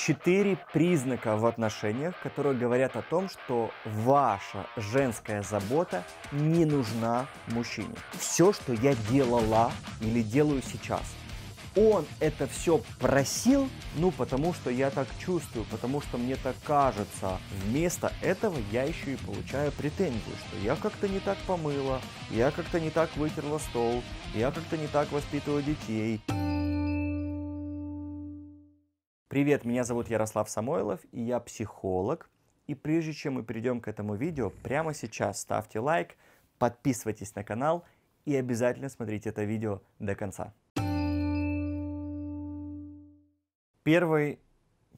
четыре признака в отношениях, которые говорят о том, что ваша женская забота не нужна мужчине. Все, что я делала или делаю сейчас, он это все просил, ну потому что я так чувствую, потому что мне так кажется. Вместо этого я еще и получаю претензию, что я как-то не так помыла, я как-то не так вытерла стол, я как-то не так воспитываю детей. Привет, меня зовут Ярослав Самойлов, и я психолог. И прежде чем мы перейдем к этому видео, прямо сейчас ставьте лайк, подписывайтесь на канал и обязательно смотрите это видео до конца. Первый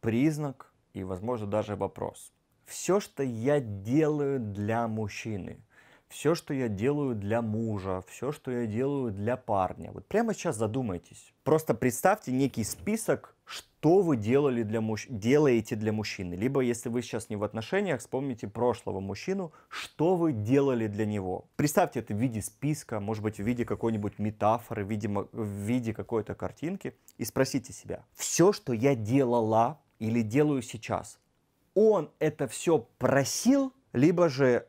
признак и, возможно, даже вопрос. Все, что я делаю для мужчины, все, что я делаю для мужа, все, что я делаю для парня. Вот прямо сейчас задумайтесь. Просто представьте некий список, что вы делали для муж... делаете для мужчины. Либо, если вы сейчас не в отношениях, вспомните прошлого мужчину, что вы делали для него. Представьте это в виде списка, может быть, в виде какой-нибудь метафоры, в в виде какой-то картинки. И спросите себя, все, что я делала или делаю сейчас, он это все просил, либо же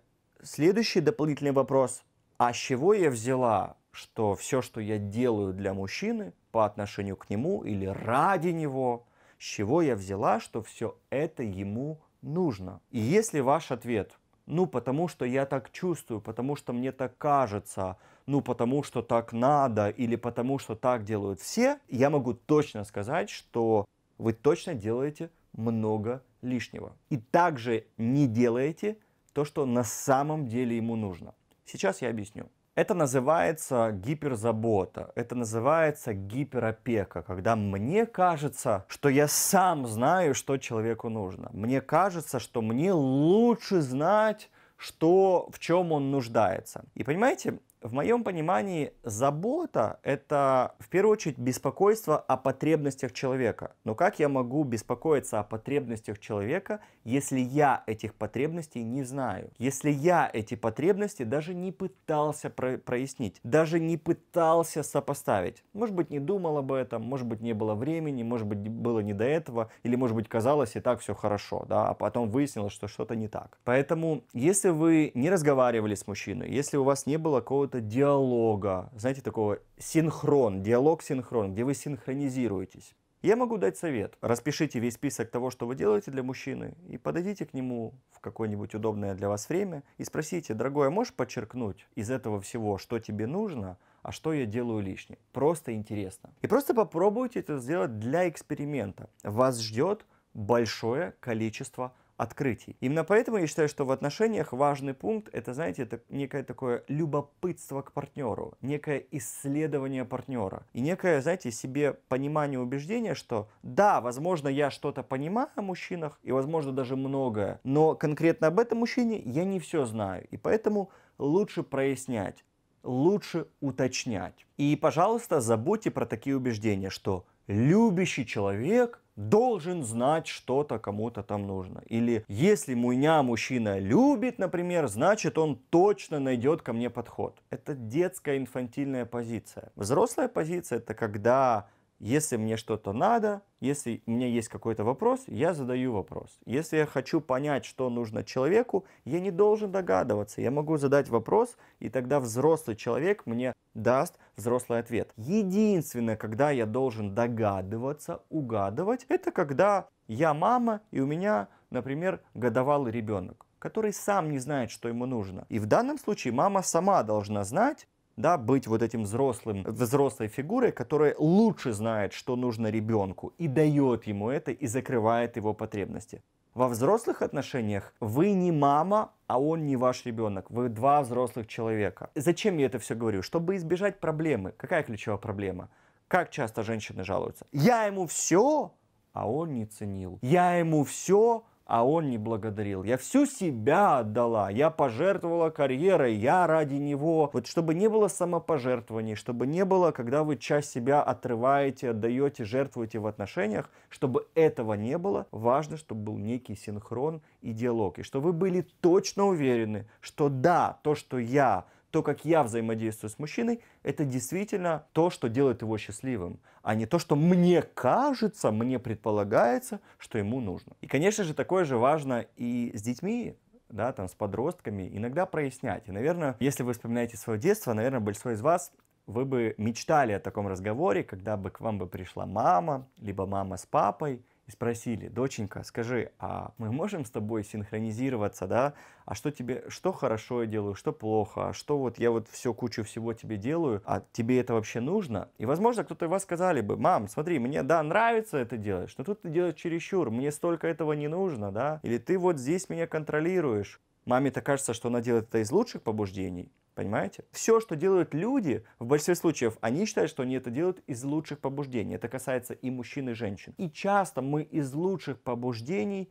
Следующий дополнительный вопрос. А с чего я взяла, что все, что я делаю для мужчины по отношению к нему или ради него, с чего я взяла, что все это ему нужно? И если ваш ответ ну, потому что я так чувствую, потому что мне так кажется, ну, потому что так надо или потому что так делают все, я могу точно сказать, что вы точно делаете много лишнего. И также не делаете то, что на самом деле ему нужно. Сейчас я объясню. Это называется гиперзабота, это называется гиперопека, когда мне кажется, что я сам знаю, что человеку нужно. Мне кажется, что мне лучше знать, что, в чем он нуждается. И понимаете, в моем понимании забота – это в первую очередь беспокойство о потребностях человека. Но как я могу беспокоиться о потребностях человека, если я этих потребностей не знаю? Если я эти потребности даже не пытался про прояснить, даже не пытался сопоставить. Может быть, не думал об этом, может быть, не было времени, может быть, было не до этого, или, может быть, казалось и так все хорошо, да, а потом выяснилось, что что-то не так. Поэтому, если вы не разговаривали с мужчиной, если у вас не было какого какого-то диалога, знаете, такого синхрон, диалог-синхрон, где вы синхронизируетесь. Я могу дать совет. Распишите весь список того, что вы делаете для мужчины, и подойдите к нему в какое-нибудь удобное для вас время и спросите, дорогой, а можешь подчеркнуть из этого всего, что тебе нужно, а что я делаю лишнее? Просто интересно. И просто попробуйте это сделать для эксперимента. Вас ждет большое количество открытий. Именно поэтому я считаю, что в отношениях важный пункт это, знаете, это некое такое любопытство к партнеру, некое исследование партнера и некое, знаете, себе понимание убеждения, что да, возможно, я что-то понимаю о мужчинах и, возможно, даже многое, но конкретно об этом мужчине я не все знаю, и поэтому лучше прояснять, лучше уточнять. И, пожалуйста, забудьте про такие убеждения, что любящий человек – должен знать что-то кому-то там нужно. Или если меня мужчина любит, например, значит он точно найдет ко мне подход. Это детская инфантильная позиция. Взрослая позиция это когда если мне что-то надо, если у меня есть какой-то вопрос, я задаю вопрос. Если я хочу понять, что нужно человеку, я не должен догадываться. Я могу задать вопрос, и тогда взрослый человек мне даст взрослый ответ. Единственное, когда я должен догадываться, угадывать, это когда я мама, и у меня, например, годовалый ребенок который сам не знает, что ему нужно. И в данном случае мама сама должна знать, да, быть вот этим взрослым, взрослой фигурой, которая лучше знает, что нужно ребенку, и дает ему это, и закрывает его потребности. Во взрослых отношениях вы не мама, а он не ваш ребенок. Вы два взрослых человека. Зачем я это все говорю? Чтобы избежать проблемы. Какая ключевая проблема? Как часто женщины жалуются? Я ему все, а он не ценил. Я ему все, а он не благодарил. Я всю себя отдала, я пожертвовала карьерой, я ради него. Вот чтобы не было самопожертвований, чтобы не было, когда вы часть себя отрываете, отдаете, жертвуете в отношениях, чтобы этого не было, важно, чтобы был некий синхрон и диалог. И чтобы вы были точно уверены, что да, то, что я то, как я взаимодействую с мужчиной, это действительно то, что делает его счастливым, а не то, что мне кажется, мне предполагается, что ему нужно. И, конечно же, такое же важно и с детьми, да, там, с подростками, иногда прояснять. И, наверное, если вы вспоминаете свое детство, наверное, большинство из вас вы бы мечтали о таком разговоре, когда бы к вам бы пришла мама, либо мама с папой, и спросили, доченька, скажи, а мы можем с тобой синхронизироваться, да? А что тебе, что хорошо я делаю, что плохо, а что вот я вот все кучу всего тебе делаю, а тебе это вообще нужно? И, возможно, кто-то из вас сказали бы, мам, смотри, мне, да, нравится это делаешь, но тут ты делаешь чересчур, мне столько этого не нужно, да? Или ты вот здесь меня контролируешь. Маме-то кажется, что она делает это из лучших побуждений. Понимаете? Все, что делают люди, в большинстве случаев, они считают, что они это делают из лучших побуждений. Это касается и мужчин, и женщин. И часто мы из лучших побуждений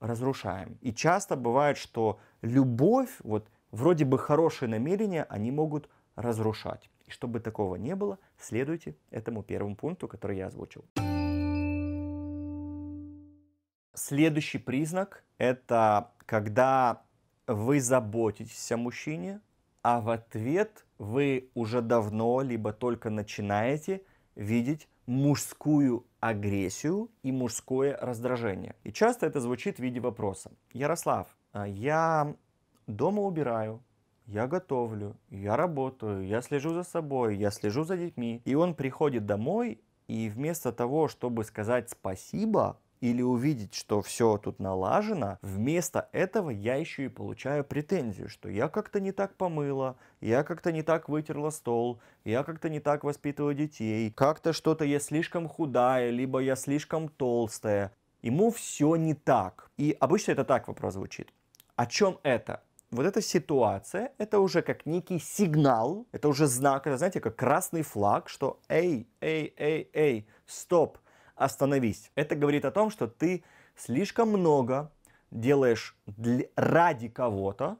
разрушаем. И часто бывает, что любовь, вот вроде бы хорошие намерения, они могут разрушать. И чтобы такого не было, следуйте этому первому пункту, который я озвучил. Следующий признак – это когда вы заботитесь о мужчине, а в ответ вы уже давно, либо только начинаете видеть мужскую агрессию и мужское раздражение. И часто это звучит в виде вопроса. Ярослав, а я дома убираю, я готовлю, я работаю, я слежу за собой, я слежу за детьми. И он приходит домой, и вместо того, чтобы сказать спасибо, или увидеть, что все тут налажено, вместо этого я еще и получаю претензию, что я как-то не так помыла, я как-то не так вытерла стол, я как-то не так воспитываю детей, как-то что-то я слишком худая, либо я слишком толстая. Ему все не так. И обычно это так вопрос звучит. О чем это? вот эта ситуация, это уже как некий сигнал, это уже знак, это, знаете, как красный флаг, что эй, эй, эй, эй, стоп, остановись. Это говорит о том, что ты слишком много делаешь для, ради кого-то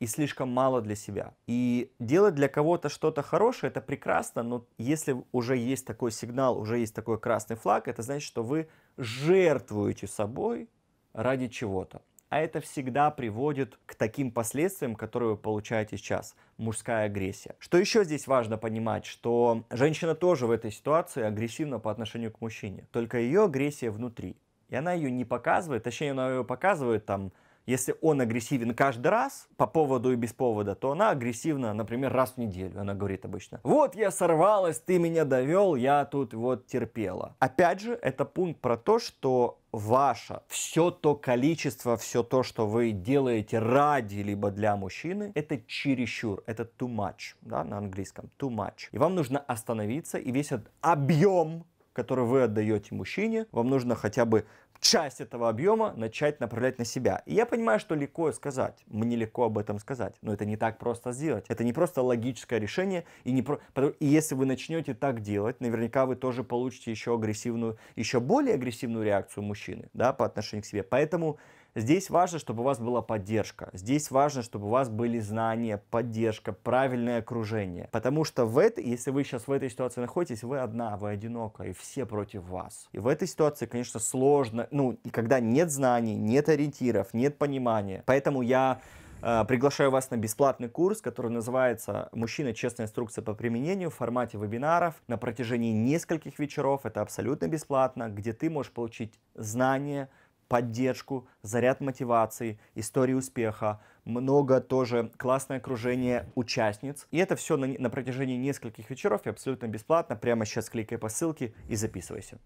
и слишком мало для себя. И делать для кого-то что-то хорошее, это прекрасно, но если уже есть такой сигнал, уже есть такой красный флаг, это значит, что вы жертвуете собой ради чего-то. А это всегда приводит к таким последствиям, которые вы получаете сейчас. Мужская агрессия. Что еще здесь важно понимать, что женщина тоже в этой ситуации агрессивна по отношению к мужчине. Только ее агрессия внутри. И она ее не показывает, точнее, она ее показывает там если он агрессивен каждый раз, по поводу и без повода, то она агрессивна, например, раз в неделю, она говорит обычно. Вот я сорвалась, ты меня довел, я тут вот терпела. Опять же, это пункт про то, что ваше, все то количество, все то, что вы делаете ради либо для мужчины, это чересчур, это too much, да, на английском, too much. И вам нужно остановиться, и весь этот объем который вы отдаете мужчине, вам нужно хотя бы часть этого объема начать направлять на себя. И я понимаю, что легко сказать, мне легко об этом сказать, но это не так просто сделать. Это не просто логическое решение, и, не про... и если вы начнете так делать, наверняка вы тоже получите еще агрессивную, еще более агрессивную реакцию мужчины, да, по отношению к себе. Поэтому Здесь важно, чтобы у вас была поддержка. Здесь важно, чтобы у вас были знания, поддержка, правильное окружение. Потому что в этой, если вы сейчас в этой ситуации находитесь, вы одна, вы одинока, и все против вас. И в этой ситуации, конечно, сложно, ну, и когда нет знаний, нет ориентиров, нет понимания. Поэтому я э, Приглашаю вас на бесплатный курс, который называется «Мужчина. Честная инструкция по применению» в формате вебинаров на протяжении нескольких вечеров. Это абсолютно бесплатно, где ты можешь получить знания, поддержку, заряд мотивации, истории успеха, много тоже классное окружение участниц. И это все на, на протяжении нескольких вечеров и абсолютно бесплатно. Прямо сейчас кликай по ссылке и записывайся.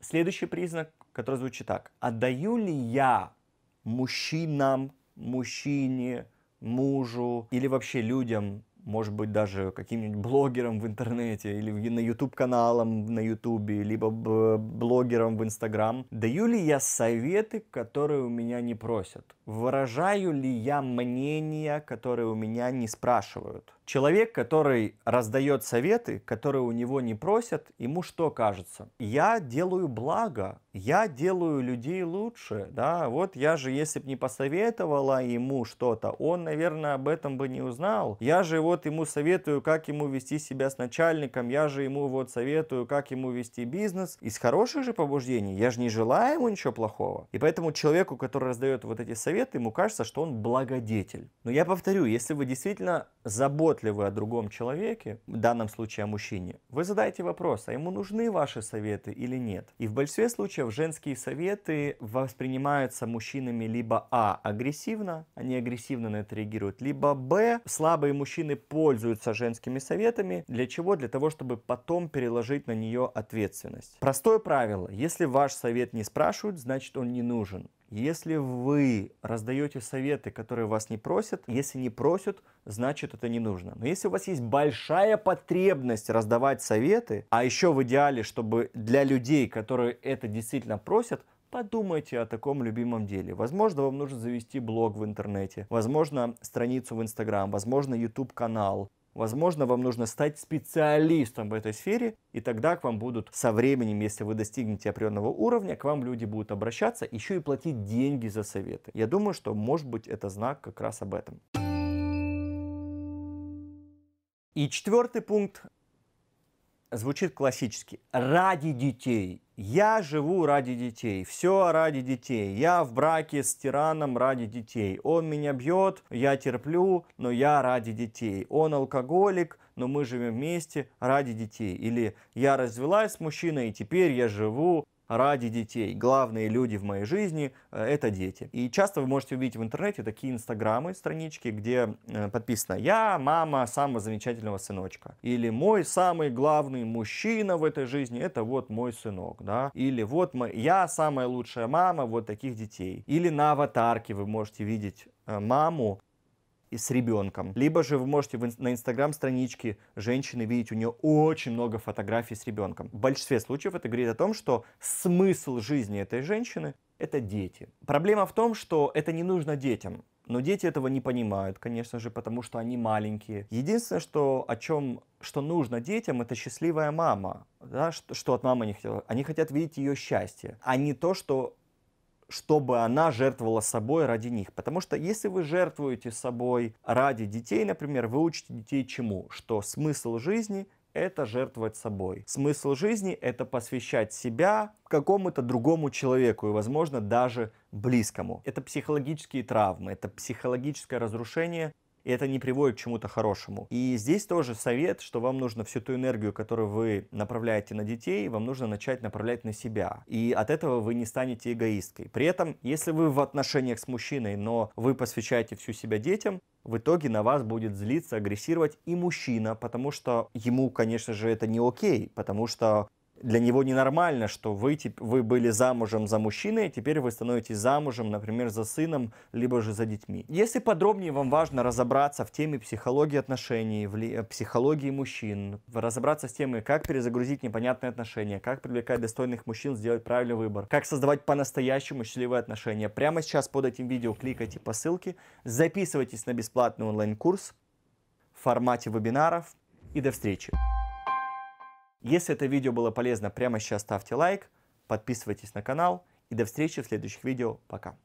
Следующий признак, который звучит так. Отдаю ли я мужчинам, мужчине, мужу или вообще людям может быть, даже каким-нибудь блогером в интернете или на YouTube-каналом на YouTube, либо блогером в Instagram. Даю ли я советы, которые у меня не просят? Выражаю ли я мнения, которые у меня не спрашивают? Человек, который раздает советы, которые у него не просят, ему что кажется? Я делаю благо, я делаю людей лучше, да, вот я же, если бы не посоветовала ему что-то, он, наверное, об этом бы не узнал. Я же вот ему советую, как ему вести себя с начальником, я же ему вот советую, как ему вести бизнес. Из хороших же побуждений, я же не желаю ему ничего плохого. И поэтому человеку, который раздает вот эти советы, ему кажется, что он благодетель. Но я повторю, если вы действительно заботитесь думают ли вы о другом человеке, в данном случае о мужчине, вы задаете вопрос, а ему нужны ваши советы или нет. И в большинстве случаев женские советы воспринимаются мужчинами либо а. агрессивно, они агрессивно на это реагируют, либо б. слабые мужчины пользуются женскими советами. Для чего? Для того, чтобы потом переложить на нее ответственность. Простое правило, если ваш совет не спрашивают, значит он не нужен. Если вы раздаете советы, которые вас не просят, если не просят, значит это не нужно. Но если у вас есть большая потребность раздавать советы, а еще в идеале, чтобы для людей, которые это действительно просят, Подумайте о таком любимом деле. Возможно, вам нужно завести блог в интернете, возможно, страницу в Инстаграм, возможно, YouTube канал. Возможно, вам нужно стать специалистом в этой сфере, и тогда к вам будут со временем, если вы достигнете определенного уровня, к вам люди будут обращаться, еще и платить деньги за советы. Я думаю, что, может быть, это знак как раз об этом. И четвертый пункт звучит классически. Ради детей. Я живу ради детей. Все ради детей. Я в браке с тираном ради детей. Он меня бьет, я терплю, но я ради детей. Он алкоголик, но мы живем вместе ради детей. Или я развелась с мужчиной, и теперь я живу ради детей. Главные люди в моей жизни э, – это дети. И часто вы можете увидеть в интернете такие инстаграмы, странички, где э, подписано «Я мама самого замечательного сыночка» или «Мой самый главный мужчина в этой жизни – это вот мой сынок», да? или «Вот мой, я самая лучшая мама вот таких детей». Или на аватарке вы можете видеть э, маму и с ребенком. Либо же вы можете на инстаграм страничке женщины видеть у нее очень много фотографий с ребенком. В большинстве случаев это говорит о том, что смысл жизни этой женщины – это дети. Проблема в том, что это не нужно детям. Но дети этого не понимают, конечно же, потому что они маленькие. Единственное, что, о чем, что нужно детям, это счастливая мама. Да, что, что от мамы они хотят. Они хотят видеть ее счастье, а не то, что чтобы она жертвовала собой ради них. Потому что если вы жертвуете собой ради детей, например, вы учите детей чему? Что смысл жизни – это жертвовать собой. Смысл жизни – это посвящать себя какому-то другому человеку и, возможно, даже близкому. Это психологические травмы, это психологическое разрушение и это не приводит к чему-то хорошему. И здесь тоже совет, что вам нужно всю ту энергию, которую вы направляете на детей, вам нужно начать направлять на себя. И от этого вы не станете эгоисткой. При этом, если вы в отношениях с мужчиной, но вы посвящаете всю себя детям, в итоге на вас будет злиться, агрессировать и мужчина, потому что ему, конечно же, это не окей, потому что для него ненормально, что вы, вы были замужем за мужчиной, и а теперь вы становитесь замужем, например, за сыном, либо же за детьми. Если подробнее вам важно разобраться в теме психологии отношений, в э, психологии мужчин, разобраться с темой, как перезагрузить непонятные отношения, как привлекать достойных мужчин, сделать правильный выбор, как создавать по-настоящему счастливые отношения, прямо сейчас под этим видео кликайте по ссылке, записывайтесь на бесплатный онлайн-курс в формате вебинаров и до встречи. Если это видео было полезно, прямо сейчас ставьте лайк, подписывайтесь на канал и до встречи в следующих видео. Пока.